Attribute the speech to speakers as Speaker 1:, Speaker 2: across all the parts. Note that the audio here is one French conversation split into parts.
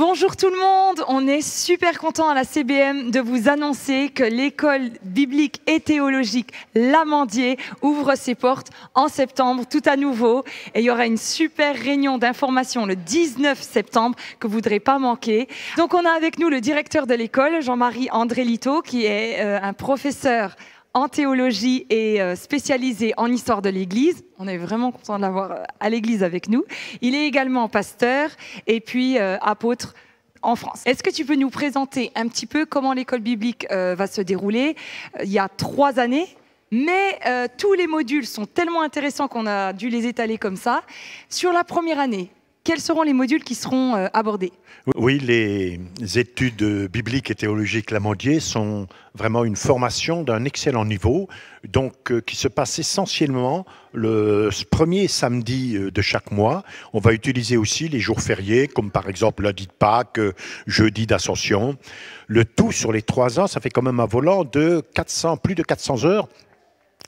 Speaker 1: Bonjour tout le monde, on est super content à la CBM de vous annoncer que l'école biblique et théologique Lamandier ouvre ses portes en septembre tout à nouveau et il y aura une super réunion d'information le 19 septembre que vous ne voudrez pas manquer. Donc on a avec nous le directeur de l'école, Jean-Marie André Lito, qui est euh, un professeur en théologie et euh, spécialisé en histoire de l'Église. On est vraiment content de l'avoir euh, à l'Église avec nous. Il est également pasteur et puis euh, apôtre en France. Est-ce que tu peux nous présenter un petit peu comment l'école biblique va se dérouler Il y a trois années, mais tous les modules sont tellement intéressants qu'on a dû les étaler comme ça. Sur la première année, quels seront les modules qui seront euh, abordés
Speaker 2: Oui, les études bibliques et théologiques Lamandier sont vraiment une formation d'un excellent niveau, donc euh, qui se passe essentiellement le premier samedi euh, de chaque mois. On va utiliser aussi les jours fériés, comme par exemple lundi de Pâques, jeudi d'Ascension. Le tout sur les trois ans, ça fait quand même un volant de 400, plus de 400 heures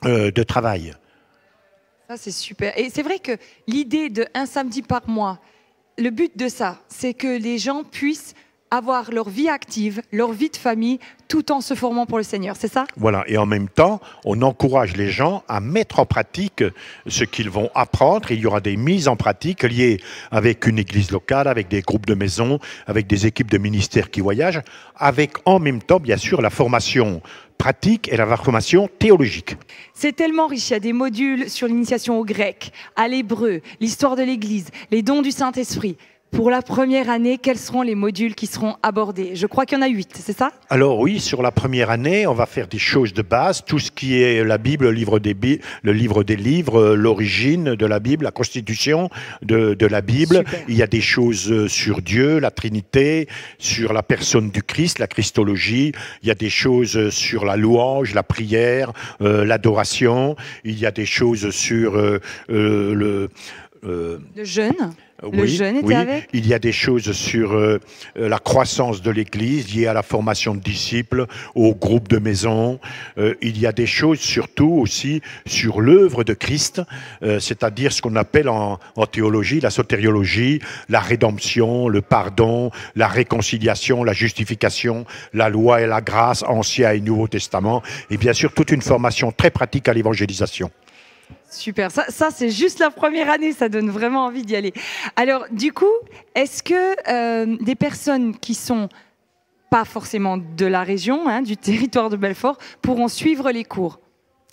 Speaker 2: de travail
Speaker 1: c'est super. Et c'est vrai que l'idée de un samedi par mois, le but de ça, c'est que les gens puissent avoir leur vie active, leur vie de famille, tout en se formant pour le Seigneur, c'est ça
Speaker 2: Voilà, et en même temps, on encourage les gens à mettre en pratique ce qu'ils vont apprendre. Il y aura des mises en pratique liées avec une église locale, avec des groupes de maison, avec des équipes de ministères qui voyagent, avec en même temps, bien sûr, la formation pratique et la formation théologique.
Speaker 1: C'est tellement riche, il y a des modules sur l'initiation au grec, à l'hébreu, l'histoire de l'Église, les dons du Saint-Esprit. Pour la première année, quels seront les modules qui seront abordés Je crois qu'il y en a huit, c'est ça
Speaker 2: Alors oui, sur la première année, on va faire des choses de base, tout ce qui est la Bible, le livre des, le livre des livres, euh, l'origine de la Bible, la constitution de, la Bible. Il y a des choses euh, sur Dieu, la Trinité, sur la personne du Christ, la Christologie. Il y a des choses euh, sur la louange, la prière, l'adoration. Il y a des choses sur le euh, le
Speaker 1: Le était oui.
Speaker 2: Il y a des choses sur euh, euh, la croissance de l'Église liée à la formation de disciples, au groupe de maison. il y a des choses surtout aussi sur l'œuvre de Christ, c'est-à-dire ce qu'on appelle en, en, théologie la sotériologie, la rédemption, le pardon, la réconciliation, la justification, la loi et la grâce, Ancien et Nouveau Testament, et bien sûr toute une formation très pratique à l'évangélisation.
Speaker 1: Super, ça, c'est juste la première année, ça donne vraiment envie d'y aller. Alors du coup, est-ce que euh, des personnes qui sont pas forcément de la région, hein, du territoire de Belfort, pourront suivre les cours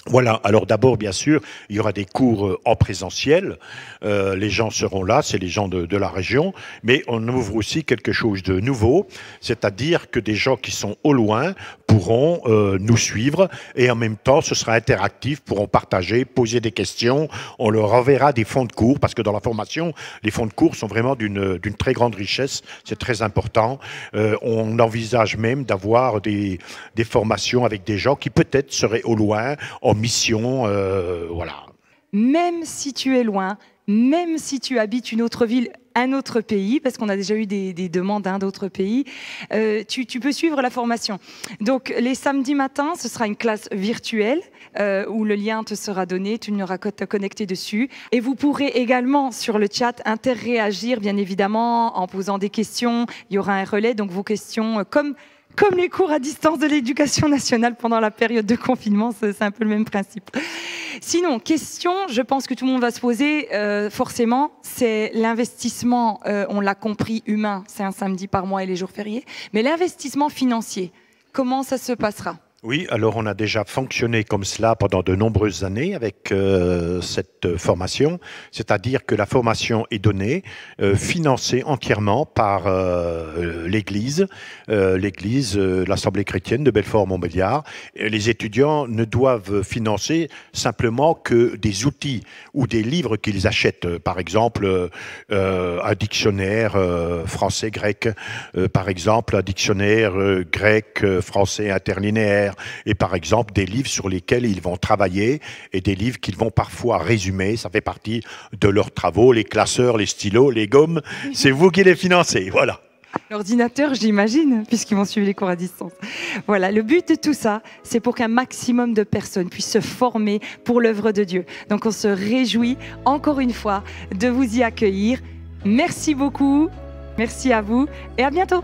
Speaker 2: voilà, alors d'abord, bien sûr, il y aura des cours euh, en présentiel, euh, les gens seront là, c'est les gens de, la région, mais on ouvre aussi quelque chose de nouveau, c'est-à-dire que des gens qui sont au loin pourront euh, nous suivre et en même temps, ce sera interactif, pourront partager, poser des questions, on leur enverra des fonds de cours, parce que dans la formation, les fonds de cours sont vraiment d'une très grande richesse, c'est très important. on envisage même d'avoir des formations avec des gens qui peut-être seraient au loin, mission. Euh, voilà.
Speaker 1: Même si tu es loin, même si tu habites une autre ville, un autre pays, parce qu'on a déjà eu des, demandes d'un hein, autre pays, euh, tu, peux suivre la formation. Donc les samedis matins, ce sera une classe virtuelle euh, où le lien te sera donné, tu n'auras qu'à te connecter dessus. Et vous pourrez également sur le chat interréagir, bien évidemment, en posant des questions. Il y aura un relais, donc vos questions, comme comme les cours à distance de l'éducation nationale pendant la période de confinement, c'est un peu le même principe. Sinon, question, je pense que tout le monde va se poser, euh, forcément, c'est l'investissement, euh, on l'a compris, humain, c'est un samedi par mois et les jours fériés, mais l'investissement financier, comment ça se passera
Speaker 2: oui, alors on a déjà fonctionné comme cela pendant de nombreuses années avec euh, cette formation, c'est-à-dire que la formation est donnée, euh, financée entièrement par euh, l'Église, l'Église, l'Assemblée chrétienne de Belfort-Montbéliard. Les étudiants ne doivent financer simplement que des outils ou des livres qu'ils achètent, par exemple un dictionnaire français-grec, par exemple un dictionnaire grec-français interlinéaire et par exemple des livres sur lesquels ils vont travailler, et des livres qu'ils vont parfois résumer, ça fait partie de leurs travaux, les classeurs, les stylos, les gommes, c'est vous qui les financez, voilà.
Speaker 1: L'ordinateur, j'imagine, puisqu'ils vont suivre les cours à distance. Voilà, le but de tout ça, c'est pour qu'un maximum de personnes puissent se former pour l'œuvre de Dieu. Donc on se réjouit encore une fois de vous y accueillir. Merci beaucoup, merci à vous et à bientôt.